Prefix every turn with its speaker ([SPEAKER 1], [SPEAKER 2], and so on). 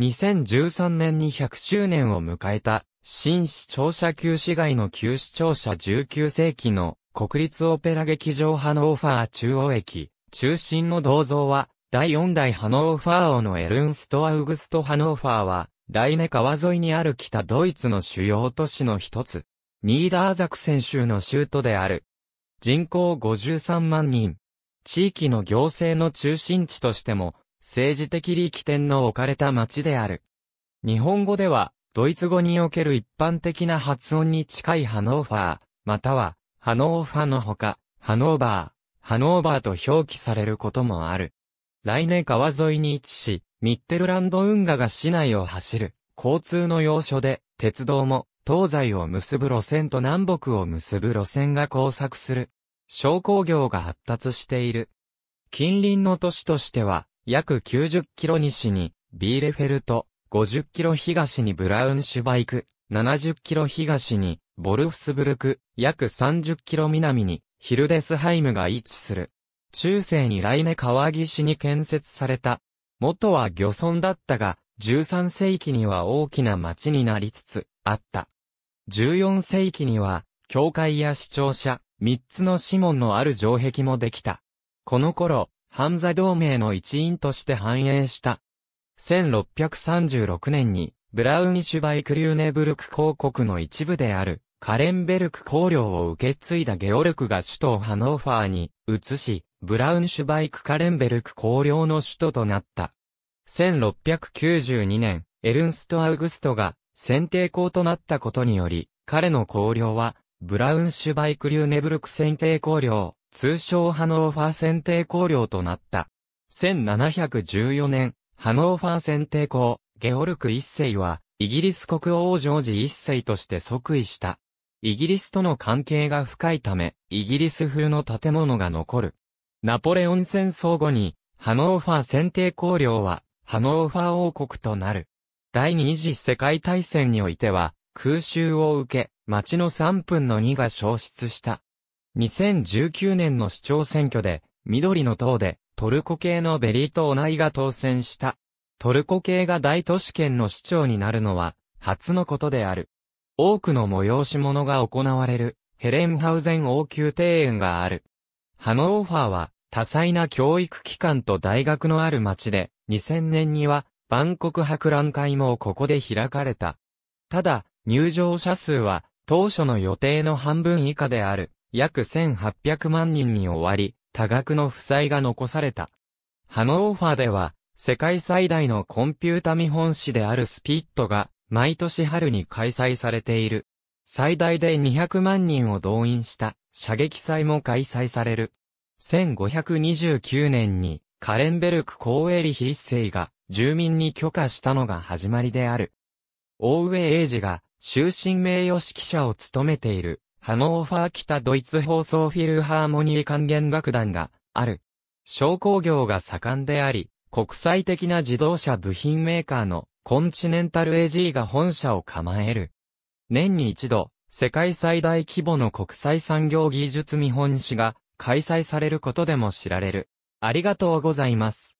[SPEAKER 1] 2013年に100周年を迎えた、新市庁舎旧市街の旧市庁舎19世紀の国立オペラ劇場ハノーファー中央駅、中心の銅像は、第4代ハノーファー王のエルンスト・アウグスト・ハノーファーは、ライネ川沿いにある北ドイツの主要都市の一つ、ニーダーザクセン州の州都である。人口53万人。地域の行政の中心地としても、政治的力点の置かれた町である。日本語では、ドイツ語における一般的な発音に近いハノーファー、または、ハノーファのほか、ハノーバー、ハノーバーと表記されることもある。来年川沿いに位置し、ミッテルランド運河が市内を走る、交通の要所で、鉄道も、東西を結ぶ路線と南北を結ぶ路線が交錯する。商工業が発達している。近隣の都市としては、約90キロ西にビーレフェルト、50キロ東にブラウンシュバイク、70キロ東にボルフスブルク、約30キロ南にヒルデスハイムが位置する。中世にライネ川岸に建設された。元は漁村だったが、13世紀には大きな町になりつつあった。14世紀には、教会や市庁舎、3つの指紋のある城壁もできた。この頃、ハンザ同盟の一員として繁栄した。1636年に、ブラウニシュバイクリューネブルク公国の一部である、カレンベルク公領を受け継いだゲオルクが首都をハノーファーに移し、ブラウンシュバイクカレンベルク公領の首都となった。1692年、エルンスト・アウグストが選定校となったことにより、彼の公領は、ブラウンシュバイクリューネブルク選定公領通称ハノーファー選定公領となった。1714年、ハノーファー選定公、ゲオルク一世は、イギリス国王ジョージ一世として即位した。イギリスとの関係が深いため、イギリス風の建物が残る。ナポレオン戦争後に、ハノーファー選定公領は、ハノーファー王国となる。第二次世界大戦においては、空襲を受け、町の3分の2が消失した。2019年の市長選挙で、緑の党で、トルコ系のベリート・オナイが当選した。トルコ系が大都市圏の市長になるのは、初のことである。多くの催し物が行われる、ヘレンハウゼン王宮庭園がある。ハノーファーは、多彩な教育機関と大学のある町で、2000年には、万国博覧会もここで開かれた。ただ、入場者数は、当初の予定の半分以下である。約1800万人に終わり、多額の負債が残された。ハノーファーでは、世界最大のコンピュータ見本市であるスピットが、毎年春に開催されている。最大で200万人を動員した、射撃祭も開催される。1529年に、カレンベルク公営理一世が、住民に許可したのが始まりである。大上英二が、終身名誉指揮者を務めている、ハノーファー北ドイツ放送フィルハーモニー管弦楽団がある。商工業が盛んであり、国際的な自動車部品メーカーのコンチネンタル AG が本社を構える。年に一度、世界最大規模の国際産業技術見本市が開催されることでも知られる。ありがとうございます。